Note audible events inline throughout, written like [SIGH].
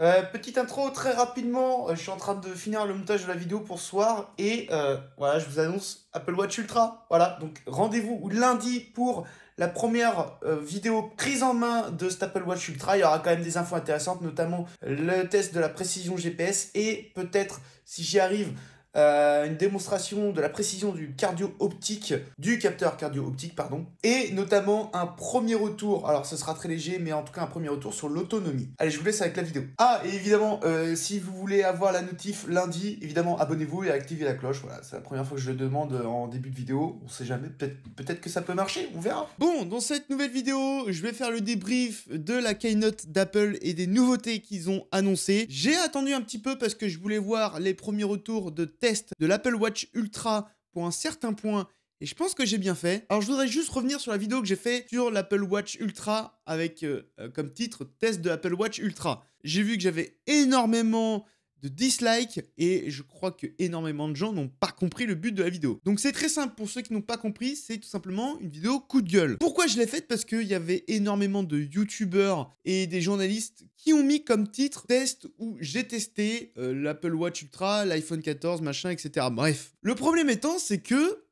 Euh, petite intro très rapidement, euh, je suis en train de finir le montage de la vidéo pour ce soir et euh, voilà, je vous annonce Apple Watch Ultra. Voilà, donc rendez-vous lundi pour la première vidéo prise en main de cet Apple Watch Ultra. Il y aura quand même des infos intéressantes, notamment le test de la précision GPS et peut-être, si j'y arrive, euh, une démonstration de la précision du cardio-optique, du capteur cardio-optique, pardon, et notamment un premier retour, alors ce sera très léger, mais en tout cas un premier retour sur l'autonomie. Allez, je vous laisse avec la vidéo. Ah, et évidemment, euh, si vous voulez avoir la notif lundi, évidemment, abonnez-vous et activez la cloche, voilà, c'est la première fois que je le demande euh, en début de vidéo, on sait jamais, peut-être peut que ça peut marcher, on verra. Bon, dans cette nouvelle vidéo, je vais faire le débrief de la keynote d'Apple et des nouveautés qu'ils ont annoncées. J'ai attendu un petit peu parce que je voulais voir les premiers retours de test de l'Apple Watch Ultra pour un certain point et je pense que j'ai bien fait. Alors je voudrais juste revenir sur la vidéo que j'ai fait sur l'Apple Watch Ultra avec euh, euh, comme titre test de l'Apple Watch Ultra. J'ai vu que j'avais énormément de dislikes et je crois que énormément de gens n'ont pas compris le but de la vidéo. Donc c'est très simple pour ceux qui n'ont pas compris, c'est tout simplement une vidéo coup de gueule. Pourquoi je l'ai faite Parce qu'il y avait énormément de youtubeurs et des journalistes qui ont mis comme titre test où j'ai testé euh, l'Apple Watch Ultra, l'iPhone 14, machin, etc. Bref. Le problème étant, c'est que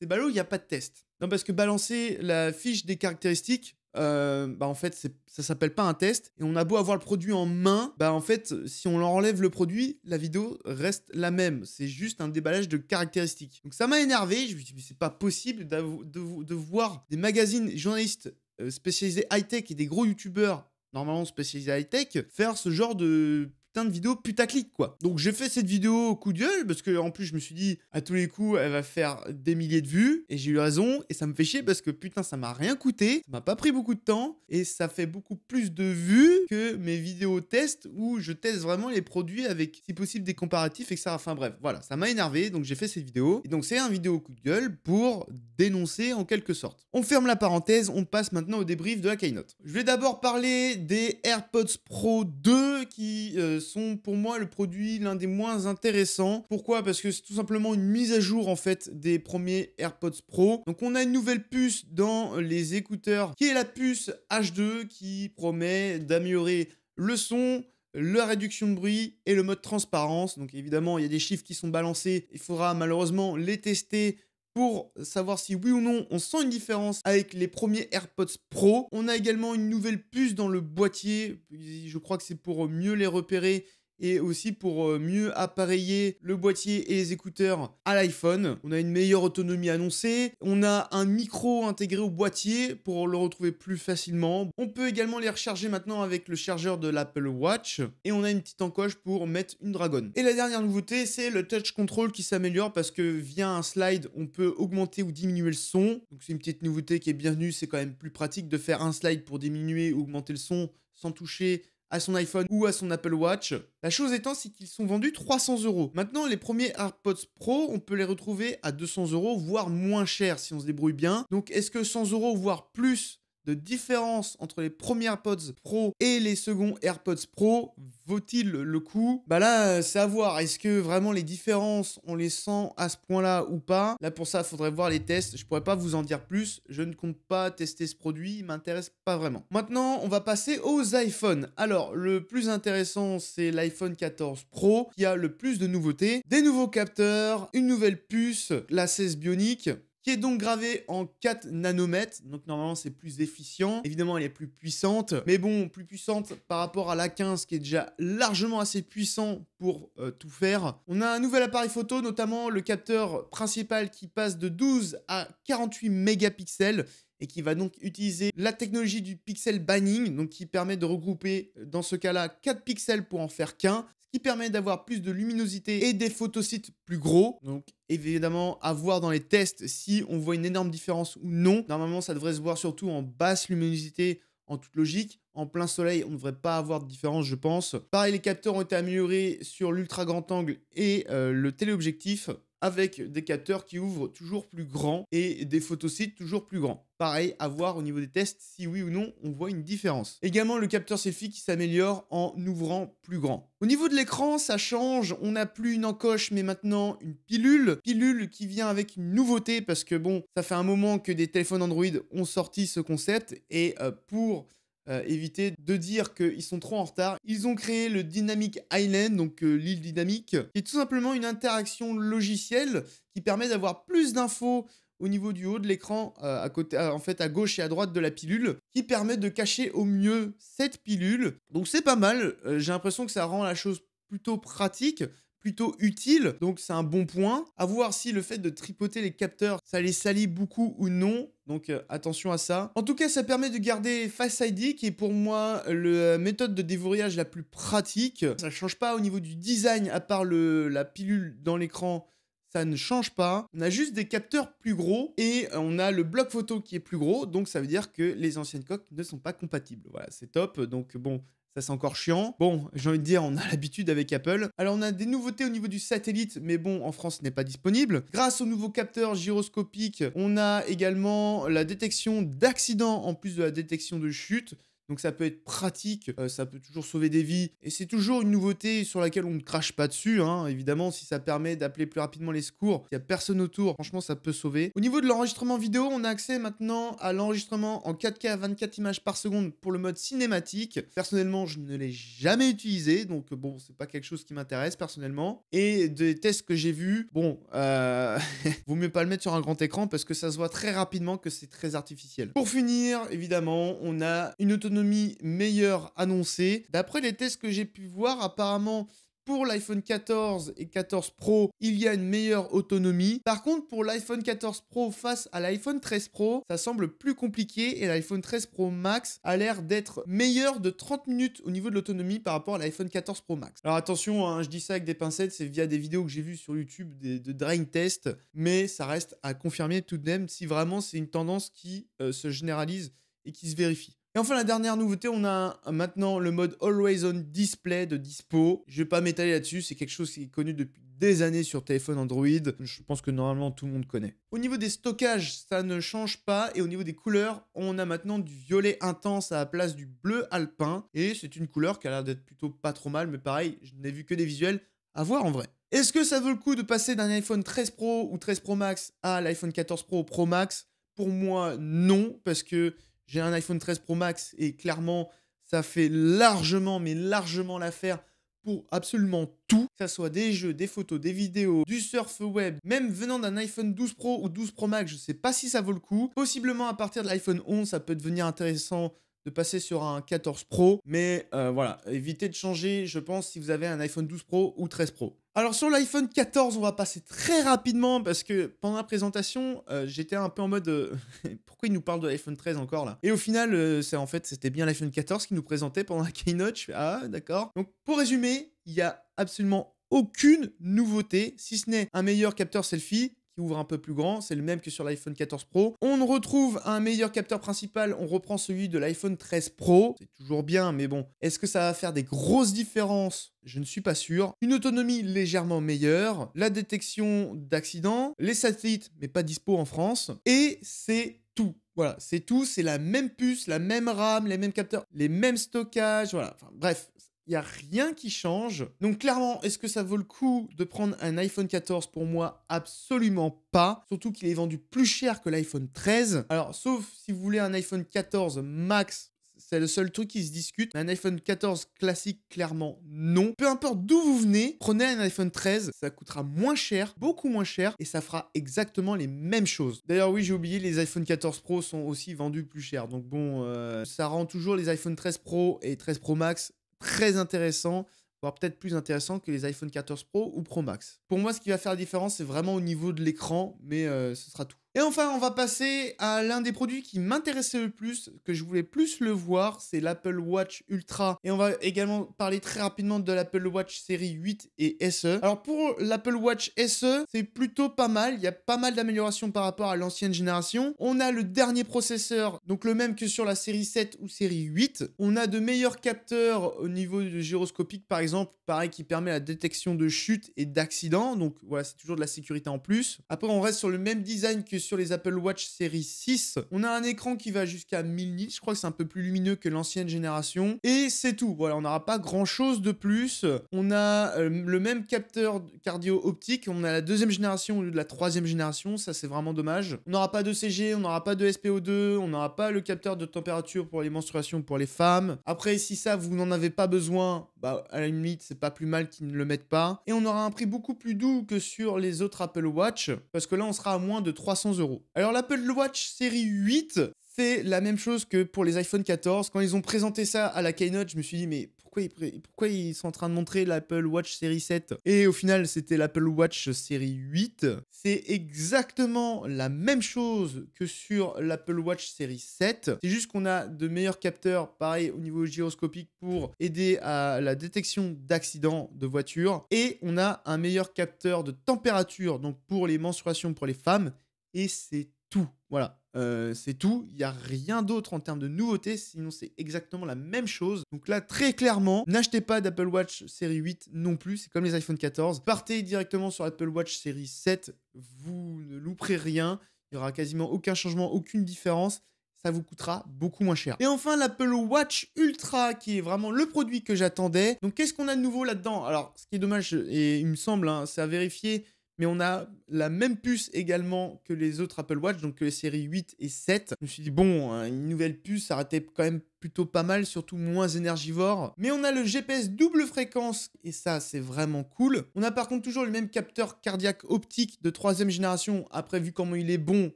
c'est ballot, il n'y a pas de test. Non, parce que balancer la fiche des caractéristiques, euh, bah en fait ça s'appelle pas un test et on a beau avoir le produit en main bah en fait si on enlève le produit la vidéo reste la même c'est juste un déballage de caractéristiques donc ça m'a énervé je me suis dit c'est pas possible de, voir des magazines journalistes euh, spécialisés high tech et des gros youtubeurs normalement spécialisés high tech faire ce genre de putain de vidéo putaclic, quoi. Donc j'ai fait cette vidéo au coup de gueule, parce que en plus je me suis dit, à tous les coups, elle va faire des milliers de vues, et j'ai eu raison, et ça me fait chier parce que putain, ça m'a rien coûté, ça m'a pas pris beaucoup de temps, et ça fait beaucoup plus de vues que mes vidéos test, où je teste vraiment les produits avec, si possible, des comparatifs, et que ça, enfin bref, voilà, ça m'a énervé, donc j'ai fait cette vidéo. Et donc c'est un vidéo coup de gueule pour dénoncer en quelque sorte. On ferme la parenthèse, on passe maintenant au débrief de la keynote. Je vais d'abord parler des AirPods Pro 2 qui euh, sont pour moi le produit l'un des moins intéressants. Pourquoi Parce que c'est tout simplement une mise à jour en fait des premiers AirPods Pro. Donc on a une nouvelle puce dans les écouteurs qui est la puce H2 qui promet d'améliorer le son, la réduction de bruit et le mode transparence. Donc évidemment, il y a des chiffres qui sont balancés. Il faudra malheureusement les tester pour savoir si oui ou non on sent une différence avec les premiers AirPods Pro. On a également une nouvelle puce dans le boîtier, je crois que c'est pour mieux les repérer et aussi pour euh, mieux appareiller le boîtier et les écouteurs à l'iPhone. On a une meilleure autonomie annoncée, on a un micro intégré au boîtier pour le retrouver plus facilement. On peut également les recharger maintenant avec le chargeur de l'Apple Watch et on a une petite encoche pour mettre une dragonne. Et la dernière nouveauté, c'est le touch control qui s'améliore parce que via un slide, on peut augmenter ou diminuer le son. Donc c'est une petite nouveauté qui est bienvenue, c'est quand même plus pratique de faire un slide pour diminuer ou augmenter le son sans toucher à son iPhone ou à son Apple Watch. La chose étant, c'est qu'ils sont vendus 300 euros. Maintenant, les premiers AirPods Pro, on peut les retrouver à 200 euros, voire moins cher si on se débrouille bien. Donc, est-ce que 100 euros, voire plus, de différence entre les premiers AirPods Pro et les seconds AirPods Pro vaut-il le coup Bah là, c'est à voir. Est-ce que vraiment les différences, on les sent à ce point-là ou pas Là, pour ça, il faudrait voir les tests. Je pourrais pas vous en dire plus. Je ne compte pas tester ce produit. Il m'intéresse pas vraiment. Maintenant, on va passer aux iPhones. Alors, le plus intéressant, c'est l'iPhone 14 Pro qui a le plus de nouveautés. Des nouveaux capteurs, une nouvelle puce, la 16 Bionic, qui est donc gravée en 4 nanomètres. Donc normalement c'est plus efficient. Évidemment elle est plus puissante, mais bon, plus puissante par rapport à la 15 qui est déjà largement assez puissant pour euh, tout faire. On a un nouvel appareil photo, notamment le capteur principal qui passe de 12 à 48 mégapixels et qui va donc utiliser la technologie du pixel banning, donc qui permet de regrouper euh, dans ce cas-là 4 pixels pour en faire qu'un, qui permet d'avoir plus de luminosité et des photosites plus gros. Donc évidemment à voir dans les tests si on voit une énorme différence ou non. Normalement ça devrait se voir surtout en basse luminosité en toute logique. En plein soleil, on ne devrait pas avoir de différence, je pense. Pareil, les capteurs ont été améliorés sur l'ultra grand angle et euh, le téléobjectif avec des capteurs qui ouvrent toujours plus grand et des photosites toujours plus grands. Pareil, à voir au niveau des tests si oui ou non on voit une différence. Également le capteur selfie qui s'améliore en ouvrant plus grand. Au niveau de l'écran, ça change, on n'a plus une encoche mais maintenant une pilule. Pilule qui vient avec une nouveauté parce que bon, ça fait un moment que des téléphones Android ont sorti ce concept et euh, pour euh, éviter de dire qu'ils sont trop en retard. Ils ont créé le Dynamic Island, donc euh, l'île dynamique, qui est tout simplement une interaction logicielle qui permet d'avoir plus d'infos au niveau du haut de l'écran, euh, à côté, en fait à gauche et à droite de la pilule, qui permet de cacher au mieux cette pilule. Donc c'est pas mal. J'ai l'impression que ça rend la chose plutôt pratique plutôt utile, donc c'est un bon point. À voir si le fait de tripoter les capteurs, ça les salit beaucoup ou non. Donc euh, attention à ça. En tout cas, ça permet de garder Face ID, qui est pour moi euh, la euh, méthode de dévorage la plus pratique. Ça ne change pas au niveau du design, à part la pilule dans l'écran. Ça ne change pas. On a juste des capteurs plus gros et on a le bloc photo qui est plus gros. Donc ça veut dire que les anciennes coques ne sont pas compatibles. Voilà, c'est top. Donc bon, ça, c'est encore chiant. Bon, j'ai envie de dire, on a [LAUGHS] l'habitude avec Apple. Alors, on a des nouveautés au niveau du satellite, mais bon, en France, ce n'est pas disponible. Grâce au nouveau capteur gyroscopique, on a également la détection d'accidents en plus de la détection de chute. Donc ça peut être pratique, euh, ça peut toujours sauver des vies. Et c'est toujours une nouveauté sur laquelle on ne crache pas dessus. Hein. Évidemment, si ça permet d'appeler plus rapidement les secours, il n'y a personne autour, franchement, ça peut sauver. Au niveau de l'enregistrement vidéo, on a accès maintenant à l'enregistrement en 4K à 24 images par seconde pour le mode cinématique. Personnellement, je ne l'ai jamais utilisé, donc bon, c'est pas quelque chose qui m'intéresse personnellement. Et des tests que j'ai vus, bon, euh... [LAUGHS] vaut mieux pas le mettre sur un grand écran parce que ça se voit très rapidement que c'est très artificiel. Pour finir, évidemment, on a une autonomie autonomie meilleure annoncée. D'après les tests que j'ai pu voir, apparemment pour l'iPhone 14 et 14 Pro, il y a une meilleure autonomie. Par contre, pour l'iPhone 14 Pro face à l'iPhone 13 Pro, ça semble plus compliqué et l'iPhone 13 Pro Max a l'air d'être meilleur de 30 minutes au niveau de l'autonomie par rapport à l'iPhone 14 Pro Max. Alors attention, hein, je dis ça avec des pincettes, c'est via des vidéos que j'ai vues sur YouTube de drain test, mais ça reste à confirmer tout de même si vraiment c'est une tendance qui euh, se généralise et qui se vérifie. Et enfin, la dernière nouveauté, on a maintenant le mode Always On Display de Dispo. Je vais pas m'étaler là-dessus, c'est quelque chose qui est connu depuis des années sur téléphone Android. Je pense que normalement tout le monde connaît. Au niveau des stockages, ça ne change pas. Et au niveau des couleurs, on a maintenant du violet intense à la place du bleu alpin. Et c'est une couleur qui a l'air d'être plutôt pas trop mal, mais pareil, je n'ai vu que des visuels à voir en vrai. Est-ce que ça vaut le coup de passer d'un iPhone 13 Pro ou 13 Pro Max à l'iPhone 14 Pro ou Pro Max Pour moi, non, parce que j'ai un iPhone 13 Pro Max et clairement, ça fait largement, mais largement l'affaire pour absolument tout, que ce soit des jeux, des photos, des vidéos, du surf web, même venant d'un iPhone 12 Pro ou 12 Pro Max, je ne sais pas si ça vaut le coup. Possiblement à partir de l'iPhone 11, ça peut devenir intéressant de passer sur un 14 Pro, mais euh, voilà, évitez de changer, je pense, si vous avez un iPhone 12 Pro ou 13 Pro. Alors sur l'iPhone 14, on va passer très rapidement parce que pendant la présentation, euh, j'étais un peu en mode euh, [LAUGHS] pourquoi il nous parle de l'iPhone 13 encore là Et au final, euh, c'est en fait c'était bien l'iPhone 14 qui nous présentait pendant la keynote. ah d'accord. Donc pour résumer, il n'y a absolument aucune nouveauté, si ce n'est un meilleur capteur selfie, ouvre un peu plus grand, c'est le même que sur l'iPhone 14 Pro. On retrouve un meilleur capteur principal, on reprend celui de l'iPhone 13 Pro, c'est toujours bien, mais bon, est-ce que ça va faire des grosses différences je ne suis pas sûr. Une autonomie légèrement meilleure, la détection d'accidents, les satellites, mais pas dispo en France, et c'est tout. Voilà, c'est tout, c'est la même puce, la même RAM, les mêmes capteurs, les mêmes stockages, voilà. Enfin, bref, il n'y a rien qui change. Donc clairement, est-ce que ça vaut le coup de prendre un iPhone 14 pour moi Absolument pas. Surtout qu'il est vendu plus cher que l'iPhone 13. Alors sauf si vous voulez un iPhone 14 Max c'est le seul truc qui se discute. Un iPhone 14 classique, clairement, non. Peu importe d'où vous venez, prenez un iPhone 13, ça coûtera moins cher, beaucoup moins cher, et ça fera exactement les mêmes choses. D'ailleurs, oui, j'ai oublié, les iPhone 14 Pro sont aussi vendus plus cher. Donc bon, euh, ça rend toujours les iPhone 13 Pro et 13 Pro Max très intéressant, voire peut-être plus intéressant que les iPhone 14 Pro ou Pro Max. Pour moi, ce qui va faire la différence, c'est vraiment au niveau de l'écran, mais euh, ce sera tout. Et enfin, on va passer à l'un des produits qui m'intéressait le plus, que je voulais plus le voir, c'est l'Apple Watch Ultra. Et on va également parler très rapidement de l'Apple Watch série 8 et SE. Alors pour l'Apple Watch SE, c'est plutôt pas mal, il y a pas mal d'améliorations par rapport à l'ancienne génération. On a le dernier processeur, donc le même que sur la série 7 ou série 8. On a de meilleurs capteurs au niveau du gyroscopique par exemple, pareil qui permet la détection de chutes et d'accidents. Donc voilà, c'est toujours de la sécurité en plus. Après, on reste sur le même design que sur les Apple Watch série 6, on a un écran qui va jusqu'à 1000 nits, je crois que c'est un peu plus lumineux que l'ancienne génération, et c'est tout, voilà, on n'aura pas grand-chose de plus. On a euh, le même capteur cardio-optique, on a la deuxième génération au lieu de la troisième génération, ça c'est vraiment dommage. On n'aura pas de CG, on n'aura pas de SPO2, on n'aura pas le capteur de température pour les menstruations pour les femmes. Après, si ça, vous n'en avez pas besoin, bah, à la limite, c'est pas plus mal qu'ils ne le mettent pas. Et on aura un prix beaucoup plus doux que sur les autres Apple Watch, parce que là, on sera à moins de 300 alors l'Apple Watch série 8, c'est la même chose que pour les iPhone 14. Quand ils ont présenté ça à la Keynote, je me suis dit, mais pourquoi ils, pourquoi ils sont en train de montrer l'Apple Watch série 7 Et au final, c'était l'Apple Watch série 8. C'est exactement la même chose que sur l'Apple Watch série 7. C'est juste qu'on a de meilleurs capteurs, pareil au niveau gyroscopique, pour aider à la détection d'accidents de voiture. Et on a un meilleur capteur de température, donc pour les menstruations pour les femmes et c'est tout. Voilà, euh, c'est tout. Il n'y a rien d'autre en termes de nouveautés, sinon c'est exactement la même chose. Donc là, très clairement, n'achetez pas d'Apple Watch série 8 non plus, c'est comme les iPhone 14. Partez directement sur Apple Watch série 7, vous ne louperez rien, il n'y aura quasiment aucun changement, aucune différence. Ça vous coûtera beaucoup moins cher. Et enfin, l'Apple Watch Ultra, qui est vraiment le produit que j'attendais. Donc, qu'est-ce qu'on a de nouveau là-dedans Alors, ce qui est dommage, et il me semble, hein, c'est à vérifier, mais on a la même puce également que les autres Apple Watch, donc les séries 8 et 7. Je me suis dit, bon, hein, une nouvelle puce, ça été quand même plutôt pas mal, surtout moins énergivore. Mais on a le GPS double fréquence, et ça, c'est vraiment cool. On a par contre toujours le même capteur cardiaque optique de troisième génération. Après, vu comment il est bon,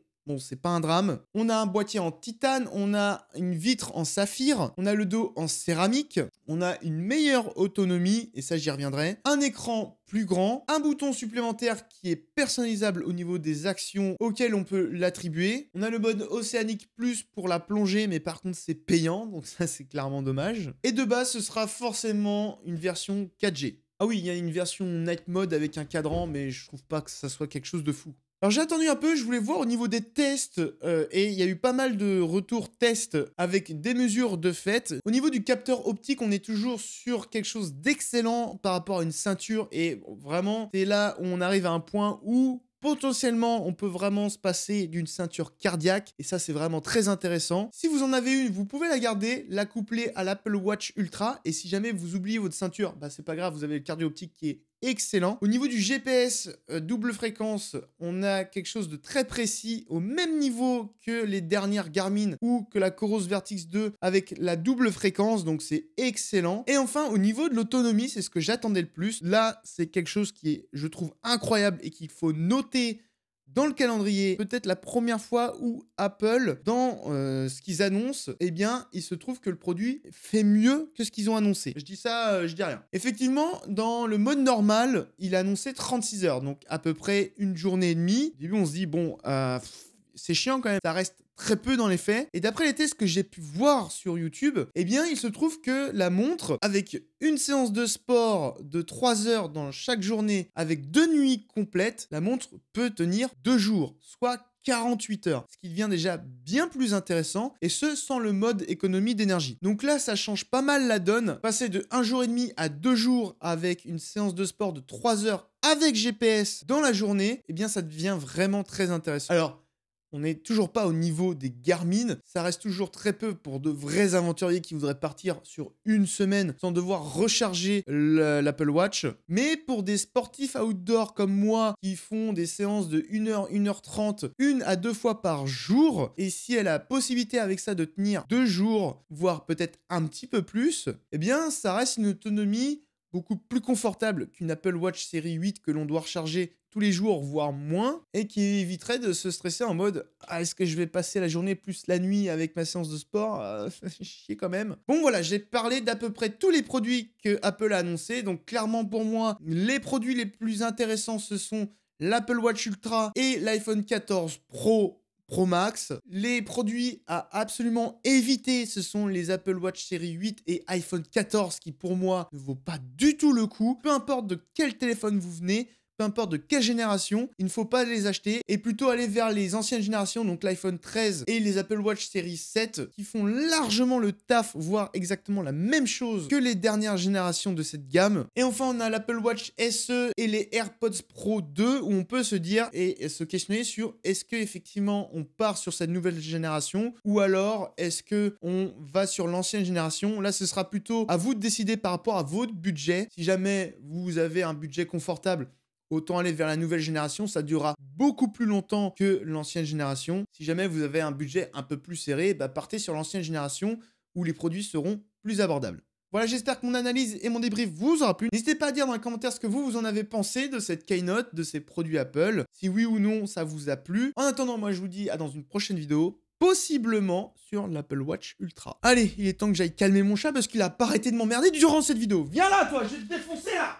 Bon, c'est pas un drame. On a un boîtier en titane, on a une vitre en saphir, on a le dos en céramique, on a une meilleure autonomie, et ça j'y reviendrai. Un écran plus grand, un bouton supplémentaire qui est personnalisable au niveau des actions auxquelles on peut l'attribuer. On a le mode Océanique Plus pour la plongée, mais par contre c'est payant, donc ça c'est clairement dommage. Et de base, ce sera forcément une version 4G. Ah oui, il y a une version night mode avec un cadran, mais je trouve pas que ça soit quelque chose de fou. Alors j'ai attendu un peu, je voulais voir au niveau des tests, euh, et il y a eu pas mal de retours tests avec des mesures de fait. Au niveau du capteur optique, on est toujours sur quelque chose d'excellent par rapport à une ceinture, et vraiment, c'est là où on arrive à un point où potentiellement on peut vraiment se passer d'une ceinture cardiaque et ça c'est vraiment très intéressant. Si vous en avez une, vous pouvez la garder, la coupler à l'Apple Watch Ultra et si jamais vous oubliez votre ceinture, bah c'est pas grave, vous avez le cardio optique qui est excellent. Au niveau du GPS euh, double fréquence, on a quelque chose de très précis au même niveau que les dernières Garmin ou que la Coros Vertix 2 avec la double fréquence, donc c'est excellent. Et enfin, au niveau de l'autonomie, c'est ce que j'attendais le plus. Là, c'est quelque chose qui est, je trouve, incroyable et qu'il faut noter dans le calendrier, peut-être la première fois où Apple, dans euh, ce qu'ils annoncent, eh bien, il se trouve que le produit fait mieux que ce qu'ils ont annoncé. Je dis ça, euh, je dis rien. Effectivement, dans le mode normal, il a annoncé 36 heures, donc à peu près une journée et demie. Au début, on se dit, bon, euh, c'est chiant quand même, ça reste très peu dans les faits. Et d'après les tests que j'ai pu voir sur YouTube, eh bien, il se trouve que la montre, avec une séance de sport de 3 heures dans chaque journée, avec deux nuits complètes, la montre peut tenir 2 jours, soit 48 heures, ce qui devient déjà bien plus intéressant, et ce sans le mode économie d'énergie. Donc là, ça change pas mal la donne. Passer de 1 jour et demi à 2 jours avec une séance de sport de 3 heures avec GPS dans la journée, eh bien ça devient vraiment très intéressant. Alors, on n'est toujours pas au niveau des Garmin. Ça reste toujours très peu pour de vrais aventuriers qui voudraient partir sur une semaine sans devoir recharger l'Apple Watch. Mais pour des sportifs outdoor comme moi qui font des séances de 1h, 1h30, une à deux fois par jour, et si elle a la possibilité avec ça de tenir deux jours, voire peut-être un petit peu plus, eh bien ça reste une autonomie beaucoup plus confortable qu'une Apple Watch série 8 que l'on doit recharger tous les jours, voire moins, et qui éviterait de se stresser en mode ah, est-ce que je vais passer la journée plus la nuit avec ma séance de sport euh, [LAUGHS] Chier quand même. Bon voilà, j'ai parlé d'à peu près tous les produits que Apple a annoncés, donc clairement pour moi, les produits les plus intéressants ce sont l'Apple Watch Ultra et l'iPhone 14 Pro Pro Max. Les produits à absolument éviter, ce sont les Apple Watch série 8 et iPhone 14 qui pour moi ne vaut pas du tout le coup. Peu importe de quel téléphone vous venez, peu importe de quelle génération, il ne faut pas les acheter et plutôt aller vers les anciennes générations, donc l'iPhone 13 et les Apple Watch Series 7, qui font largement le taf, voire exactement la même chose que les dernières générations de cette gamme. Et enfin, on a l'Apple Watch SE et les AirPods Pro 2, où on peut se dire et se questionner sur est-ce que effectivement on part sur cette nouvelle génération ou alors est-ce que on va sur l'ancienne génération. Là, ce sera plutôt à vous de décider par rapport à votre budget. Si jamais vous avez un budget confortable, Autant aller vers la nouvelle génération, ça durera beaucoup plus longtemps que l'ancienne génération. Si jamais vous avez un budget un peu plus serré, bah, partez sur l'ancienne génération où les produits seront plus abordables. Voilà, j'espère que mon analyse et mon débrief vous aura plu. N'hésitez pas à dire dans les commentaires ce que vous, vous en avez pensé de cette keynote, de ces produits Apple, si oui ou non ça vous a plu. En attendant, moi je vous dis à dans une prochaine vidéo, possiblement sur l'Apple Watch Ultra. Allez, il est temps que j'aille calmer mon chat parce qu'il a pas arrêté de m'emmerder durant cette vidéo. Viens là toi, je vais te défoncer là